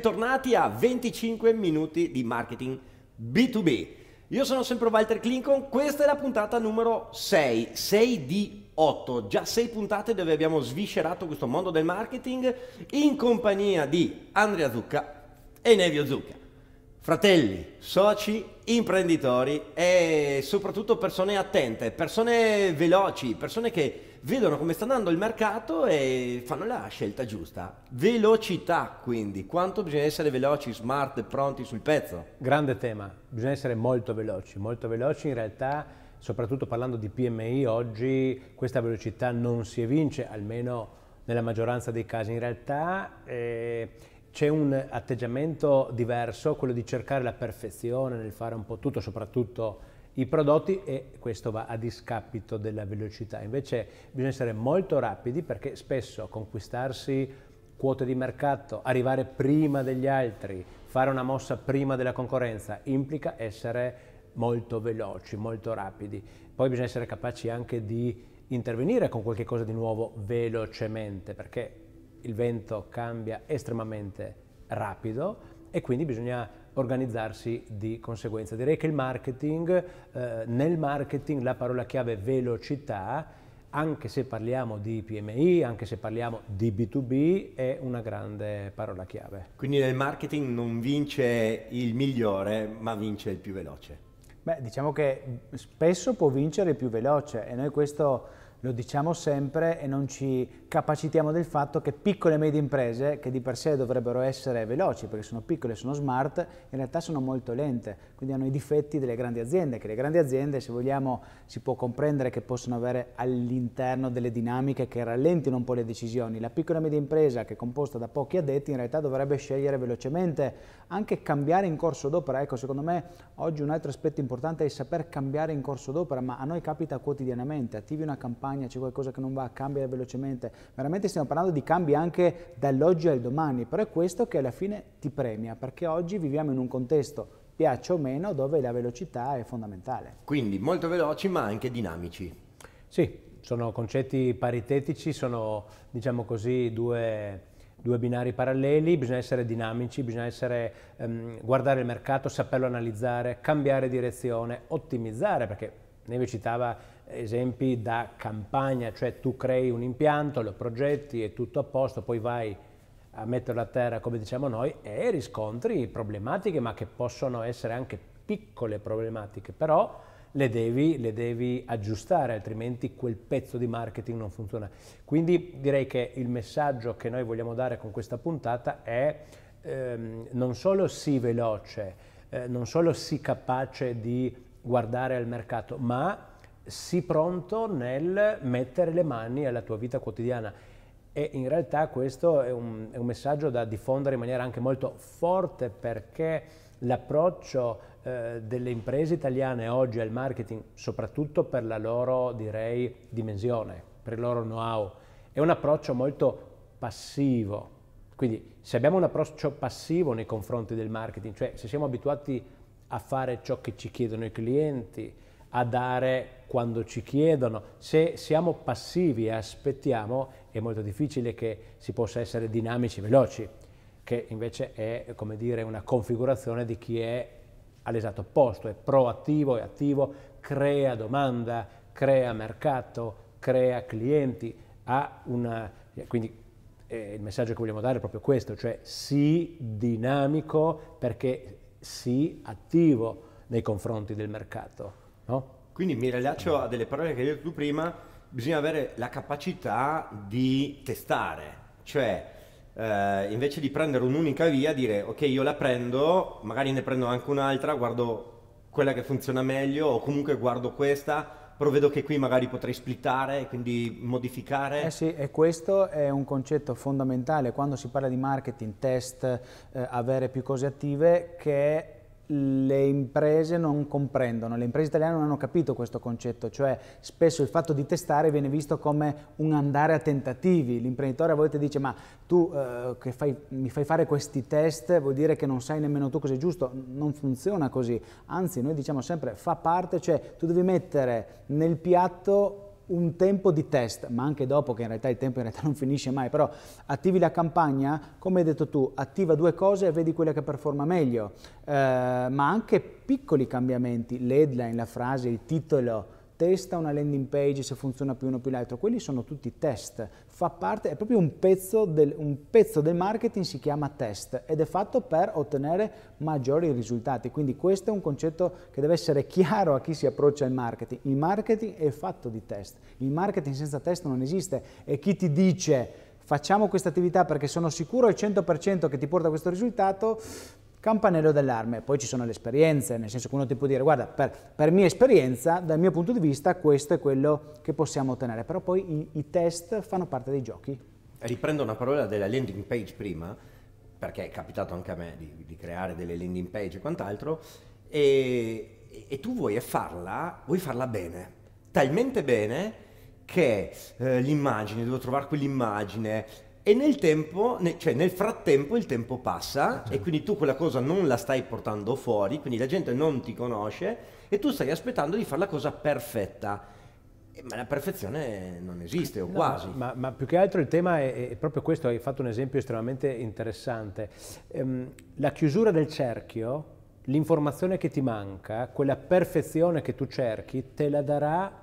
bentornati a 25 minuti di marketing B2B. Io sono sempre Walter Clincon, questa è la puntata numero 6, 6 di 8, già 6 puntate dove abbiamo sviscerato questo mondo del marketing in compagnia di Andrea Zucca e Nevio Zucca. Fratelli, soci, imprenditori e soprattutto persone attente, persone veloci, persone che vedono come sta andando il mercato e fanno la scelta giusta. Velocità, quindi, quanto bisogna essere veloci, smart, pronti sul pezzo? Grande tema, bisogna essere molto veloci, molto veloci in realtà, soprattutto parlando di PMI oggi, questa velocità non si evince, almeno nella maggioranza dei casi. In realtà eh, c'è un atteggiamento diverso, quello di cercare la perfezione nel fare un po' tutto, soprattutto i prodotti e questo va a discapito della velocità. Invece bisogna essere molto rapidi perché spesso conquistarsi quote di mercato, arrivare prima degli altri, fare una mossa prima della concorrenza implica essere molto veloci, molto rapidi. Poi bisogna essere capaci anche di intervenire con qualche cosa di nuovo velocemente perché il vento cambia estremamente rapido e quindi bisogna organizzarsi di conseguenza. Direi che il marketing, eh, nel marketing la parola chiave è velocità, anche se parliamo di PMI, anche se parliamo di B2B, è una grande parola chiave. Quindi nel marketing non vince il migliore, ma vince il più veloce. Beh, diciamo che spesso può vincere il più veloce e noi questo lo diciamo sempre e non ci capacitiamo del fatto che piccole e medie imprese, che di per sé dovrebbero essere veloci perché sono piccole e sono smart, in realtà sono molto lente, quindi hanno i difetti delle grandi aziende, che le grandi aziende, se vogliamo, si può comprendere che possono avere all'interno delle dinamiche che rallentino un po' le decisioni. La piccola e media impresa, che è composta da pochi addetti, in realtà dovrebbe scegliere velocemente, anche cambiare in corso d'opera. Ecco, secondo me oggi un altro aspetto importante è saper cambiare in corso d'opera, ma a noi capita quotidianamente, attivi una campagna campagna c'è qualcosa che non va, cambia velocemente. Veramente stiamo parlando di cambi anche dall'oggi al domani, però è questo che alla fine ti premia, perché oggi viviamo in un contesto piaccia o meno, dove la velocità è fondamentale. Quindi molto veloci ma anche dinamici. Sì, sono concetti paritetici, sono diciamo così due, due binari paralleli, bisogna essere dinamici, bisogna essere, ehm, guardare il mercato, saperlo analizzare, cambiare direzione, ottimizzare, perché Neve citava esempi da campagna, cioè tu crei un impianto, lo progetti, è tutto a posto, poi vai a metterlo a terra come diciamo noi e riscontri problematiche ma che possono essere anche piccole problematiche, però le devi, le devi aggiustare altrimenti quel pezzo di marketing non funziona. Quindi direi che il messaggio che noi vogliamo dare con questa puntata è ehm, non solo sii veloce, eh, non solo sii capace di guardare al mercato, ma sii pronto nel mettere le mani alla tua vita quotidiana. E in realtà questo è un, è un messaggio da diffondere in maniera anche molto forte perché l'approccio eh, delle imprese italiane oggi al marketing, soprattutto per la loro, direi, dimensione, per il loro know-how, è un approccio molto passivo. Quindi se abbiamo un approccio passivo nei confronti del marketing, cioè se siamo abituati a fare ciò che ci chiedono i clienti, a dare quando ci chiedono, se siamo passivi e aspettiamo è molto difficile che si possa essere dinamici, veloci, che invece è come dire una configurazione di chi è all'esatto opposto, è proattivo, è attivo, crea domanda, crea mercato, crea clienti, ha una... Eh, quindi eh, il messaggio che vogliamo dare è proprio questo, cioè sii dinamico perché sii attivo nei confronti del mercato, no? Quindi mi rilascio a delle parole che hai detto tu prima, bisogna avere la capacità di testare, cioè eh, invece di prendere un'unica via, dire ok io la prendo, magari ne prendo anche un'altra, guardo quella che funziona meglio o comunque guardo questa, però vedo che qui magari potrei splittare, quindi modificare. Eh sì, e questo è un concetto fondamentale quando si parla di marketing, test, eh, avere più cose attive, che le imprese non comprendono, le imprese italiane non hanno capito questo concetto, cioè spesso il fatto di testare viene visto come un andare a tentativi, l'imprenditore a volte dice ma tu eh, che fai, mi fai fare questi test vuol dire che non sai nemmeno tu cosa è giusto, non funziona così, anzi noi diciamo sempre fa parte, cioè tu devi mettere nel piatto un tempo di test, ma anche dopo che in realtà il tempo non finisce mai, però attivi la campagna, come hai detto tu, attiva due cose e vedi quella che performa meglio, eh, ma anche piccoli cambiamenti, l'headline, la frase, il titolo, testa una landing page, se funziona più uno più l'altro, quelli sono tutti test, fa parte, è proprio un pezzo, del, un pezzo del marketing, si chiama test ed è fatto per ottenere maggiori risultati, quindi questo è un concetto che deve essere chiaro a chi si approccia al marketing, il marketing è fatto di test, il marketing senza test non esiste e chi ti dice facciamo questa attività perché sono sicuro al 100% che ti porta questo risultato, campanello d'allarme. Poi ci sono le esperienze, nel senso che uno ti può dire guarda, per, per, mia esperienza, dal mio punto di vista, questo è quello che possiamo ottenere, però poi i, i test fanno parte dei giochi. Riprendo una parola della landing page prima, perché è capitato anche a me di, di creare delle landing page e quant'altro, e, e tu vuoi farla, vuoi farla bene, talmente bene che eh, l'immagine, devo trovare quell'immagine, e nel tempo, cioè nel frattempo il tempo passa ah, certo. e quindi tu quella cosa non la stai portando fuori, quindi la gente non ti conosce e tu stai aspettando di fare la cosa perfetta. Ma la perfezione non esiste, o no, quasi. Ma, ma, più che altro il tema è, è, proprio questo, hai fatto un esempio estremamente interessante. Ehm, la chiusura del cerchio, l'informazione che ti manca, quella perfezione che tu cerchi, te la darà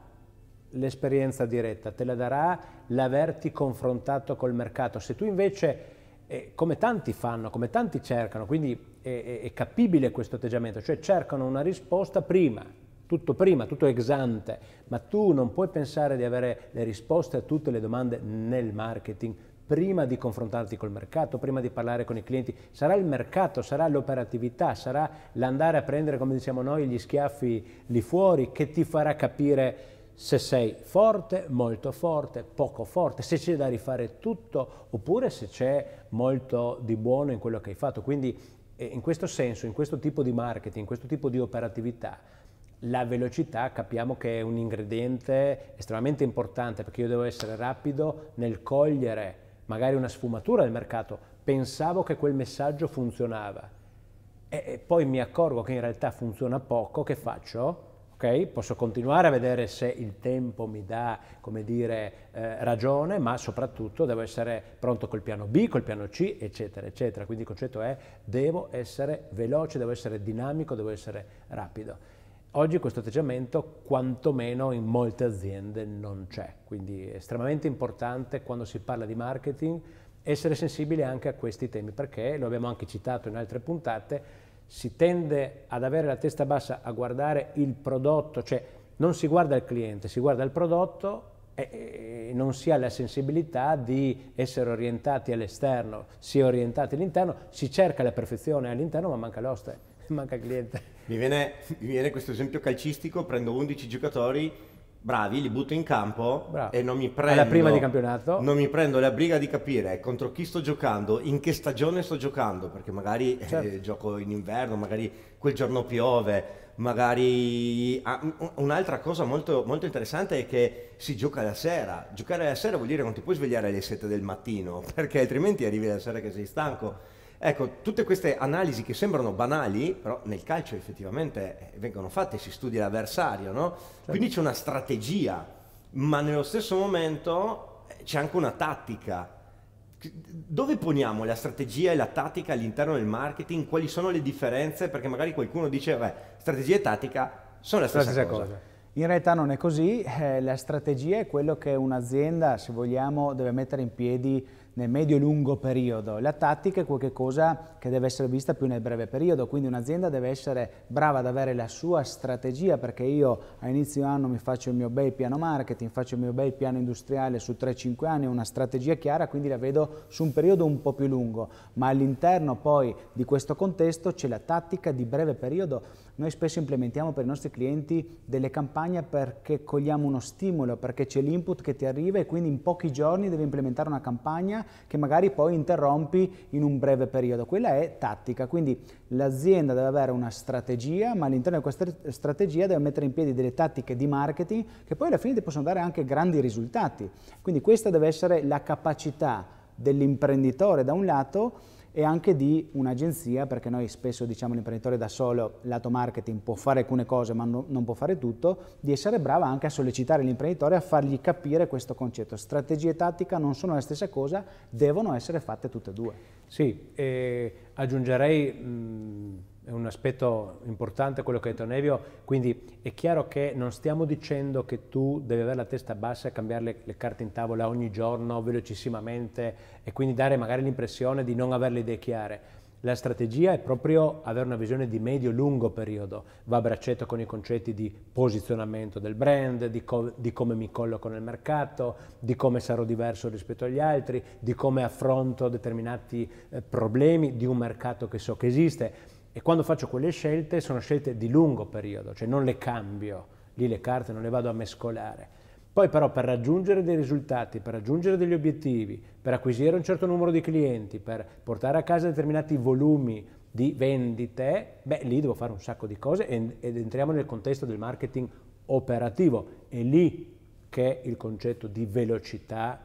l'esperienza diretta, te la darà l'averti confrontato col mercato. Se tu invece, eh, come tanti fanno, come tanti cercano, quindi è, è capibile questo atteggiamento, cioè cercano una risposta prima, tutto prima, tutto ex ante, ma tu non puoi pensare di avere le risposte a tutte le domande nel marketing prima di confrontarti col mercato, prima di parlare con i clienti, sarà il mercato, sarà l'operatività, sarà l'andare a prendere, come diciamo noi, gli schiaffi lì fuori che ti farà capire se sei forte, molto forte, poco forte, se c'è da rifare tutto oppure se c'è molto di buono in quello che hai fatto. Quindi eh, in questo senso, in questo tipo di marketing, in questo tipo di operatività, la velocità capiamo che è un ingrediente estremamente importante perché io devo essere rapido nel cogliere magari una sfumatura del mercato. Pensavo che quel messaggio funzionava e poi mi accorgo che in realtà funziona poco, che faccio? Okay? Posso continuare a vedere se il tempo mi dà dire, eh, ragione, ma soprattutto devo essere pronto col piano B, col piano C, eccetera, eccetera. Quindi il concetto è devo essere veloce, devo essere dinamico, devo essere rapido. Oggi questo atteggiamento quantomeno in molte aziende non c'è, quindi è estremamente importante quando si parla di marketing essere sensibili anche a questi temi, perché lo abbiamo anche citato in altre puntate, si tende ad avere la testa bassa a guardare il prodotto, cioè non si guarda il cliente, si guarda il prodotto e, non si ha la sensibilità di essere orientati all'esterno, si è orientati all'interno, si cerca la perfezione all'interno ma manca l'oste, manca il cliente. Mi viene, mi viene questo esempio calcistico, prendo 11 giocatori bravi, li butto in campo Bravo. e non mi prendo... Alla prima di campionato. Non mi prendo la briga di capire contro chi sto giocando, in che stagione sto giocando, perché magari eh, certo. eh, gioco in inverno, magari quel giorno piove, magari ah, un'altra cosa molto, molto, interessante è che si gioca la sera. Giocare la sera vuol dire che non ti puoi svegliare alle 7 del mattino, perché altrimenti arrivi la sera che sei stanco. Ecco, tutte queste analisi che sembrano banali, però nel calcio effettivamente eh, vengono fatte, si studia l'avversario, no? Certo. Quindi c'è una strategia, ma nello stesso momento eh, c'è anche una tattica. Dove poniamo la strategia e la tattica all'interno del marketing? Quali sono le differenze? Perché magari qualcuno dice, beh, strategia e tattica sono la stessa, la stessa cosa. cosa. In realtà non è così, eh, la strategia è quello che un'azienda, se vogliamo, deve mettere in piedi nel medio-lungo periodo. La tattica è qualcosa che deve essere vista più nel breve periodo, quindi un'azienda deve essere brava ad avere la sua strategia perché io a inizio anno mi faccio il mio bel piano marketing, faccio il mio bel piano industriale su 3-5 anni, una strategia chiara, quindi la vedo su un periodo un po' più lungo, ma all'interno poi di questo contesto c'è la tattica di breve periodo noi spesso implementiamo per i nostri clienti delle campagne perché cogliamo uno stimolo, perché c'è l'input che ti arriva e quindi in pochi giorni devi implementare una campagna che magari poi interrompi in un breve periodo. Quella è tattica, quindi l'azienda deve avere una strategia, ma all'interno di questa strategia deve mettere in piedi delle tattiche di marketing che poi alla fine ti possono dare anche grandi risultati. Quindi questa deve essere la capacità dell'imprenditore da un lato e anche di un'agenzia, perché noi spesso diciamo l'imprenditore da solo, lato marketing, può fare alcune cose ma no, non può fare tutto, di essere brava anche a sollecitare l'imprenditore a fargli capire questo concetto. Strategia e tattica non sono la stessa cosa, devono essere fatte tutte e due. Sì, e aggiungerei... Mh, è un aspetto importante quello che ha detto Nevio, quindi è chiaro che non stiamo dicendo che tu devi avere la testa bassa e cambiare le, le carte in tavola ogni giorno velocissimamente e quindi dare magari l'impressione di non avere le idee chiare. La strategia è proprio avere una visione di medio-lungo periodo, va a braccetto con i concetti di posizionamento del brand, di, co di, come mi colloco nel mercato, di come sarò diverso rispetto agli altri, di come affronto determinati eh, problemi di un mercato che so che esiste e quando faccio quelle scelte sono scelte di lungo periodo, cioè non le cambio, lì le carte non le vado a mescolare. Poi però per raggiungere dei risultati, per raggiungere degli obiettivi, per acquisire un certo numero di clienti, per portare a casa determinati volumi di vendite, beh lì devo fare un sacco di cose ed, entriamo nel contesto del marketing operativo. È lì che il concetto di velocità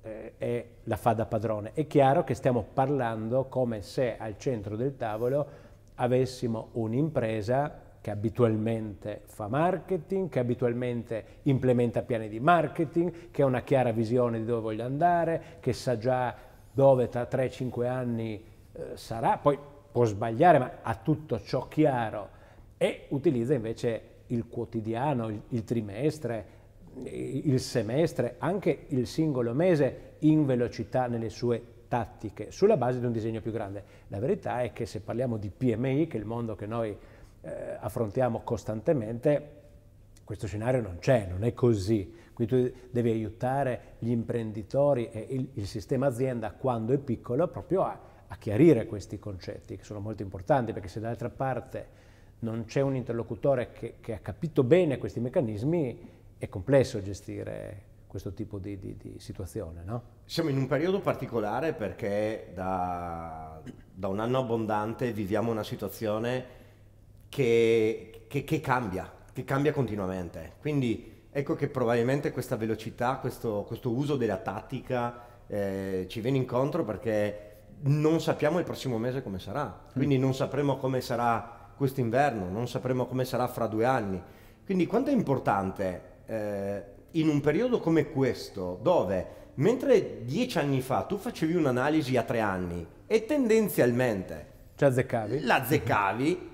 eh, è la fa da padrone. È chiaro che stiamo parlando come se al centro del tavolo avessimo un'impresa che abitualmente fa marketing, che abitualmente implementa piani di marketing, che ha una chiara visione di dove voglio andare, che sa già dove tra 3-5 anni eh, sarà, poi può sbagliare, ma ha tutto ciò chiaro e utilizza invece il quotidiano, il, il trimestre, il semestre, anche il singolo mese in velocità nelle sue tattiche sulla base di un disegno più grande. La verità è che se parliamo di PMI, che è il mondo che noi eh, affrontiamo costantemente, questo scenario non c'è, non è così. Quindi tu devi aiutare gli imprenditori e il, il sistema azienda quando è piccolo proprio a, a, chiarire questi concetti che sono molto importanti perché se dall'altra parte non c'è un interlocutore che, che ha capito bene questi meccanismi è complesso gestire questo tipo di, di, di situazione. No? Siamo in un periodo particolare perché da, da un anno abbondante viviamo una situazione che, che, che, cambia, che cambia continuamente. Quindi ecco che probabilmente questa velocità, questo, questo uso della tattica eh, ci viene incontro perché non sappiamo il prossimo mese come sarà, quindi mm. non sapremo come sarà questo inverno, non sapremo come sarà fra due anni. Quindi quanto è importante eh, in un periodo come questo, dove mentre dieci anni fa tu facevi un'analisi a tre anni e tendenzialmente cioè azzeccavi. la azzeccavi,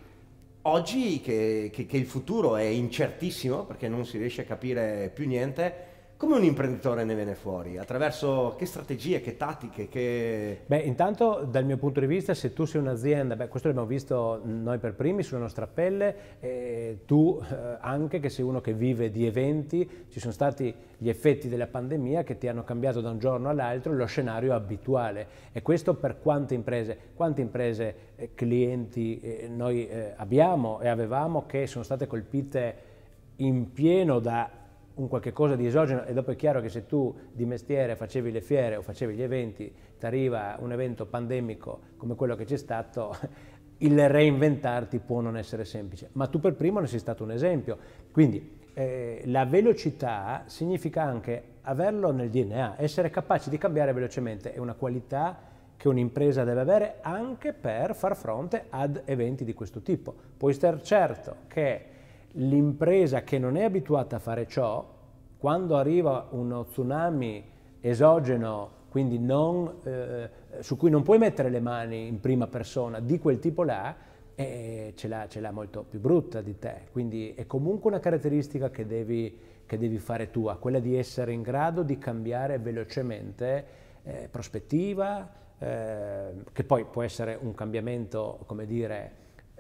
oggi che, che, che il futuro è incertissimo perché non si riesce a capire più niente, come un imprenditore ne viene fuori? Attraverso che strategie, che tattiche? Che... Beh, intanto dal mio punto di vista, se tu sei un'azienda, beh, questo l'abbiamo visto noi per primi sulla nostra pelle, eh, tu eh, anche che sei uno che vive di eventi, ci sono stati gli effetti della pandemia che ti hanno cambiato da un giorno all'altro lo scenario abituale e questo per quante imprese, quante imprese eh, clienti eh, noi eh, abbiamo e avevamo che sono state colpite in pieno da un qualche cosa di esogeno e dopo è chiaro che se tu di mestiere facevi le fiere o facevi gli eventi, ti arriva un evento pandemico come quello che c'è stato, il reinventarti può non essere semplice, ma tu per primo ne sei stato un esempio. Quindi eh, la velocità significa anche averlo nel DNA, essere capaci di cambiare velocemente è una qualità che un'impresa deve avere anche per far fronte ad eventi di questo tipo. Puoi star certo che L'impresa che non è abituata a fare ciò, quando arriva uno tsunami esogeno, quindi non, eh, su cui non puoi mettere le mani in prima persona, di quel tipo là, eh, ce, l'ha, ce l'ha molto più brutta di te. Quindi è comunque una caratteristica che devi, che devi fare tua, quella di essere in grado di cambiare velocemente eh, prospettiva, eh, che poi può essere un cambiamento, come dire,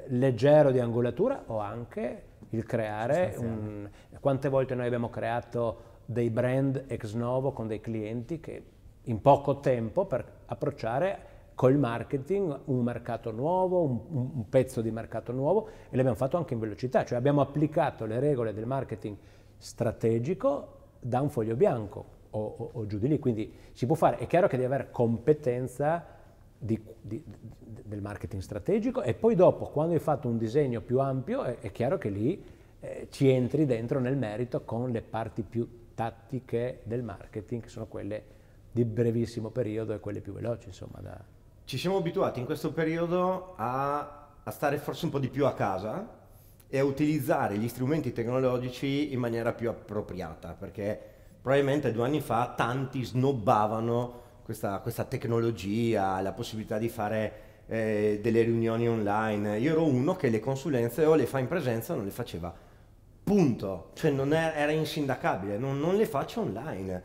leggero di angolatura o anche il creare un... Quante volte noi abbiamo creato dei brand ex novo con dei clienti che in poco tempo per approcciare col marketing un mercato nuovo, un, un, pezzo di mercato nuovo e l'abbiamo fatto anche in velocità, cioè abbiamo applicato le regole del marketing strategico da un foglio bianco o, o, o giù di lì, quindi si può fare, è chiaro che devi avere competenza di, di, del marketing strategico e poi dopo, quando hai fatto un disegno più ampio, è, è chiaro che lì eh, ci entri dentro nel merito con le parti più tattiche del marketing, che sono quelle di brevissimo periodo e quelle più veloci, insomma. Da... Ci siamo abituati in questo periodo a, a stare forse un po' di più a casa e a utilizzare gli strumenti tecnologici in maniera più appropriata, perché probabilmente due anni fa tanti snobbavano questa, questa tecnologia, la possibilità di fare eh, delle riunioni online. Io ero uno che le consulenze o le fa in presenza o non le faceva. Punto. Cioè non è, era insindacabile, non, non le faccio online.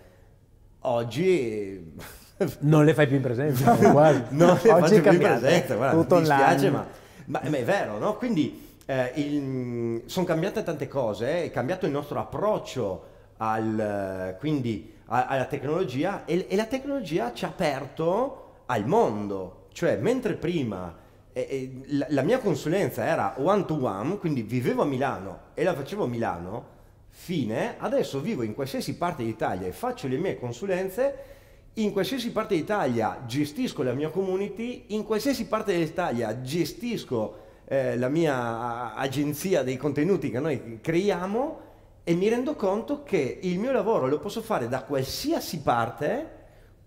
Oggi non le fai più in presenza, guarda. Eh, non le Oggi faccio più in presenza, eh, guarda, tutto mi dispiace, ma, ma, ma, è vero, no? Quindi eh, sono cambiate tante cose, è cambiato il nostro approccio al quindi alla tecnologia e, e, la tecnologia ci ha aperto al mondo. Cioè, mentre prima eh, eh, la, la, mia consulenza era one to one, quindi vivevo a Milano e la facevo a Milano, fine, adesso vivo in qualsiasi parte d'Italia e faccio le mie consulenze in qualsiasi parte d'Italia, gestisco la mia community, in qualsiasi parte d'Italia gestisco eh, la mia agenzia dei contenuti che noi creiamo e mi rendo conto che il mio lavoro lo posso fare da qualsiasi parte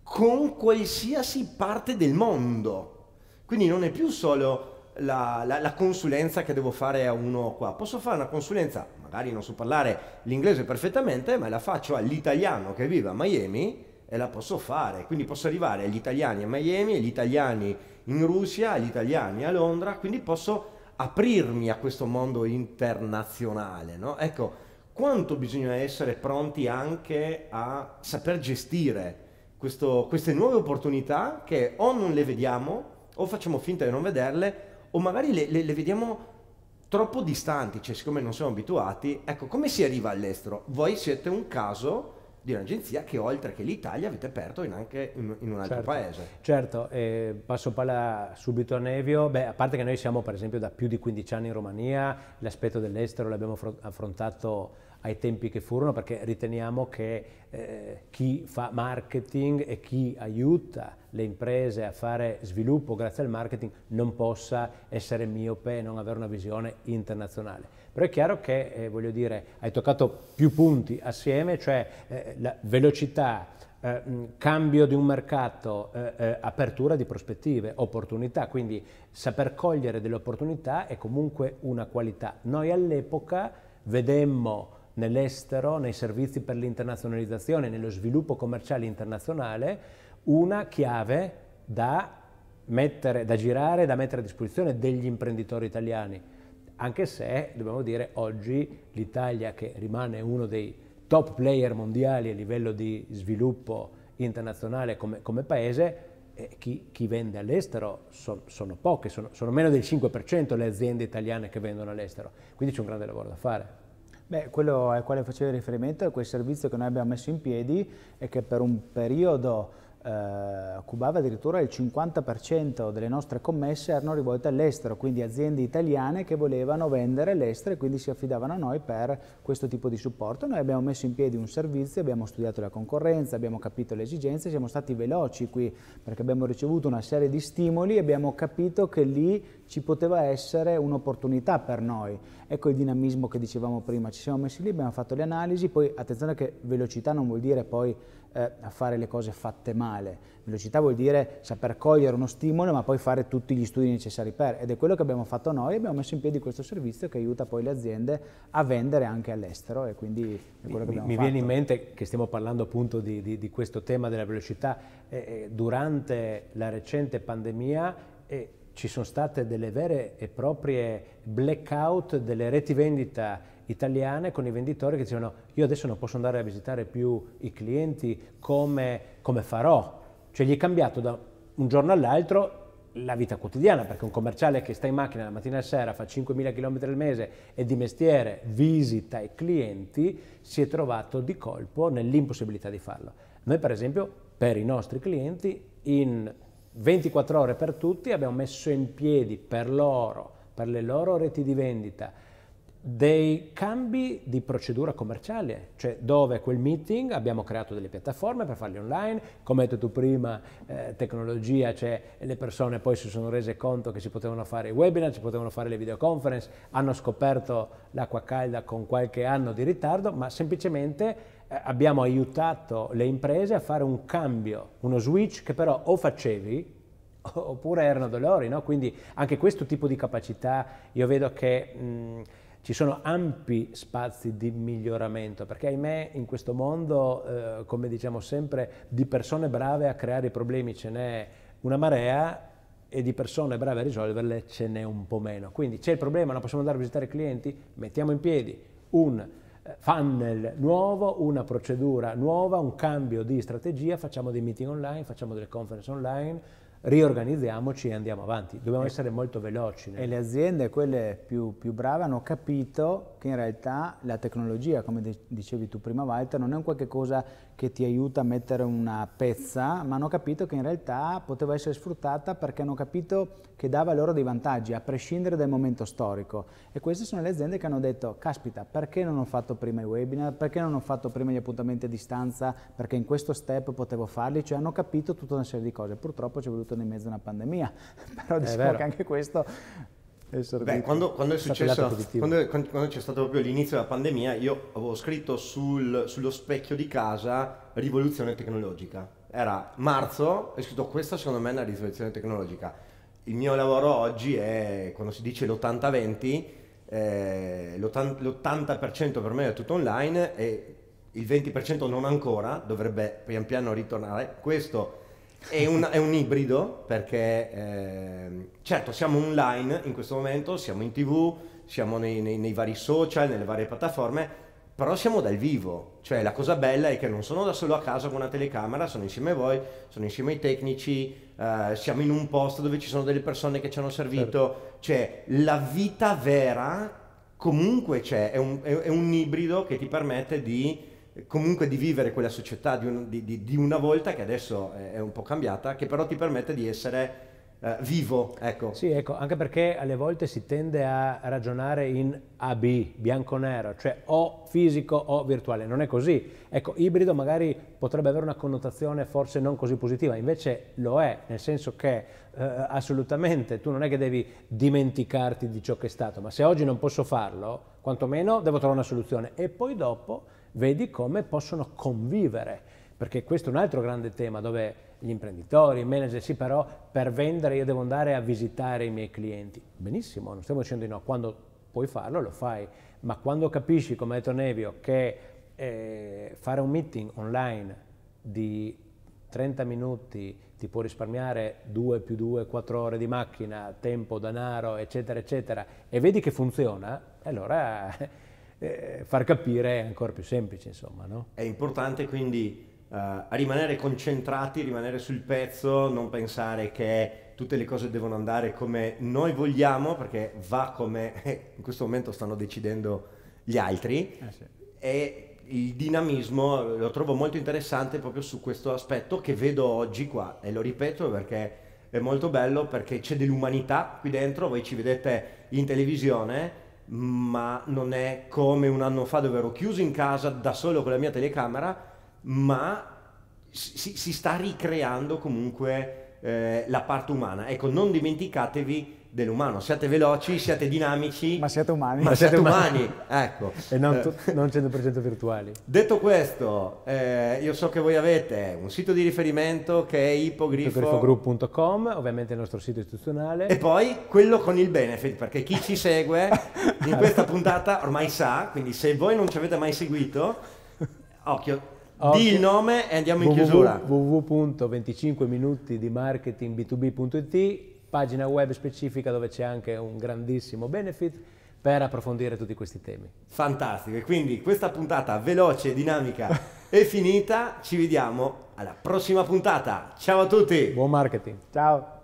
con qualsiasi parte del mondo. Quindi non è più solo la, la, la, consulenza che devo fare a uno qua. Posso fare una consulenza, magari non so parlare l'inglese perfettamente, ma la faccio all'italiano che vive a Miami e la posso fare. Quindi posso arrivare agli italiani a Miami, agli italiani in Russia, agli italiani a Londra, quindi posso aprirmi a questo mondo internazionale. No? Ecco, quanto bisogna essere pronti anche a saper gestire questo, queste nuove opportunità che o non le vediamo o facciamo finta di non vederle o magari le, le, le vediamo troppo distanti, cioè siccome non siamo abituati, ecco come si arriva all'estero? Voi siete un caso di un'agenzia che oltre che l'Italia avete aperto in anche in, in un altro certo, paese. Certo, eh, passo palla subito a Nevio, Beh, a parte che noi siamo per esempio da più di 15 anni in Romania, l'aspetto dell'estero l'abbiamo affrontato ai tempi che furono perché riteniamo che eh, chi fa marketing e chi aiuta le imprese a fare sviluppo grazie al marketing non possa essere miope e non avere una visione internazionale. Però è chiaro che, eh, voglio dire, hai toccato più punti assieme, cioè eh, la velocità, eh, cambio di un mercato, eh, eh, apertura di prospettive, opportunità, quindi saper cogliere delle opportunità è comunque una qualità. Noi all'epoca vedemmo nell'estero, nei servizi per l'internazionalizzazione, nello sviluppo commerciale internazionale, una chiave da, mettere, da girare, da mettere a disposizione degli imprenditori italiani. Anche se, dobbiamo dire, oggi l'Italia, che rimane uno dei top player mondiali a livello di sviluppo internazionale come, come paese, eh, chi, chi, vende all'estero sono, sono poche, sono, sono meno del 5% le aziende italiane che vendono all'estero, quindi c'è un grande lavoro da fare. Beh, quello al quale facevi riferimento è quel servizio che noi abbiamo messo in piedi e che per un periodo eh, Cubava addirittura il 50% delle nostre commesse erano rivolte all'estero, quindi aziende italiane che volevano vendere all'estero e quindi si affidavano a noi per questo tipo di supporto. Noi abbiamo messo in piedi un servizio, abbiamo studiato la concorrenza, abbiamo capito le esigenze, siamo stati veloci qui perché abbiamo ricevuto una serie di stimoli e abbiamo capito che lì ci poteva essere un'opportunità per noi. Ecco il dinamismo che dicevamo prima, ci siamo messi lì, abbiamo fatto le analisi, poi attenzione che velocità non vuol dire poi eh, a fare le cose fatte male. Velocità vuol dire saper cogliere uno stimolo ma poi fare tutti gli studi necessari per ed è quello che abbiamo fatto noi abbiamo messo in piedi questo servizio che aiuta poi le aziende a vendere anche all'estero e quindi è quello che abbiamo mi, mi fatto. Mi viene in mente che stiamo parlando appunto di, di, di questo tema della velocità eh, eh, durante la recente pandemia eh, ci sono state delle vere e proprie blackout delle reti vendita italiane con i venditori che dicevano io adesso non posso andare a visitare più i clienti, come, come farò? Cioè gli è cambiato da un giorno all'altro la vita quotidiana, perché un commerciale che sta in macchina la mattina e sera, fa 5.000 km al mese e di mestiere visita i clienti, si è trovato di colpo nell'impossibilità di farlo. Noi per esempio per i nostri clienti in 24 ore per tutti abbiamo messo in piedi per loro, per le loro reti di vendita, dei cambi di procedura commerciale, cioè dove quel meeting abbiamo creato delle piattaforme per farli online, come hai detto tu prima, eh, tecnologia, cioè le persone poi si sono rese conto che si potevano fare i webinar, si potevano fare le videoconference, hanno scoperto l'acqua calda con qualche anno di ritardo, ma semplicemente eh, abbiamo aiutato le imprese a fare un cambio, uno switch che però o facevi oppure erano dolori, no? quindi anche questo tipo di capacità io vedo che... Mh, ci sono ampi spazi di miglioramento, perché ahimè in questo mondo, eh, come diciamo sempre, di persone brave a creare i problemi ce n'è una marea e di persone brave a risolverle ce n'è un po' meno. Quindi c'è il problema, non possiamo andare a visitare i clienti, mettiamo in piedi un eh, funnel nuovo, una procedura nuova, un cambio di strategia, facciamo dei meeting online, facciamo delle conference online, riorganizziamoci e andiamo avanti. Dobbiamo eh. essere molto veloci. E le aziende, quelle più, più, brave, hanno capito che in realtà la tecnologia, come dicevi tu prima Walter, non è un qualche cosa che ti aiuta a mettere una pezza, ma hanno capito che in realtà poteva essere sfruttata perché hanno capito che dava loro dei vantaggi, a prescindere dal momento storico. E queste sono le aziende che hanno detto, caspita, perché non ho fatto prima i webinar, perché non ho fatto prima gli appuntamenti a distanza, perché in questo step potevo farli, cioè hanno capito tutta una serie di cose. Purtroppo ci è voluto nel mezzo una pandemia, però diciamo che anche questo Beh, quando, quando, è successo, quando, quando, c'è stato proprio l'inizio della pandemia, io avevo scritto sul, sullo specchio di casa rivoluzione tecnologica. Era marzo e ho scritto questa secondo me è una rivoluzione tecnologica. Il mio lavoro oggi è, quando si dice l'80-20, eh, l'80%, l'80% per me è tutto online e il 20% non ancora, dovrebbe pian piano ritornare. Questo è un, è un, ibrido perché eh, certo siamo online in questo momento, siamo in tv, siamo nei, nei, nei, vari social, nelle varie piattaforme, però siamo dal vivo, cioè la cosa bella è che non sono da solo a casa con una telecamera, sono insieme a voi, sono insieme ai tecnici, eh, siamo in un posto dove ci sono delle persone che ci hanno servito, certo. cioè la vita vera comunque c'è, cioè, è un, è, è un ibrido che ti permette di comunque di vivere quella società di, un, di, di, di, una volta che adesso è un po' cambiata, che però ti permette di essere eh, vivo. Ecco. Sì, ecco, anche perché alle volte si tende a ragionare in AB, bianco-nero, cioè o fisico o virtuale, non è così. Ecco, ibrido magari potrebbe avere una connotazione forse non così positiva, invece lo è, nel senso che eh, assolutamente tu non è che devi dimenticarti di ciò che è stato, ma se oggi non posso farlo, quantomeno devo trovare una soluzione e poi dopo vedi come possono convivere, perché questo è un altro grande tema dove gli imprenditori, i manager, sì però per vendere io devo andare a visitare i miei clienti. Benissimo, non stiamo dicendo di no, quando puoi farlo lo fai, ma quando capisci, come ha detto Nevio, che eh, fare un meeting online di 30 minuti ti può risparmiare 2 più 2, 4 ore di macchina, tempo, denaro, eccetera, eccetera, e vedi che funziona, allora eh, far capire è ancora più semplice, insomma. No? È importante quindi uh, rimanere concentrati, rimanere sul pezzo, non pensare che tutte le cose devono andare come noi vogliamo, perché va come in questo momento stanno decidendo gli altri. Eh sì. E il dinamismo eh, lo trovo molto interessante proprio su questo aspetto che vedo oggi qua e lo ripeto perché è molto bello perché c'è dell'umanità qui dentro, voi ci vedete in televisione ma non è come un anno fa dove ero chiuso in casa da solo con la mia telecamera, ma si, si sta ricreando comunque eh, la parte umana. Ecco, non dimenticatevi dell'umano. Siate veloci, siate dinamici. Ma siate umani. Ma siate, siate umani. umani. ecco. E non, eh. to- non 100% virtuali. Detto questo, eh, io so che voi avete un sito di riferimento che è ippogrifogroup.com, ovviamente il nostro sito istituzionale. E poi quello con il benefit, perché chi ci segue in questa puntata ormai sa, quindi se voi non ci avete mai seguito, occhio, Di il nome e andiamo in chiusura. www.25minutidimarketingb2b.it pagina web specifica dove c'è anche un grandissimo benefit per approfondire tutti questi temi. Fantastico, e quindi questa puntata veloce, dinamica è finita, ci vediamo alla prossima puntata. Ciao a tutti! Buon marketing, ciao!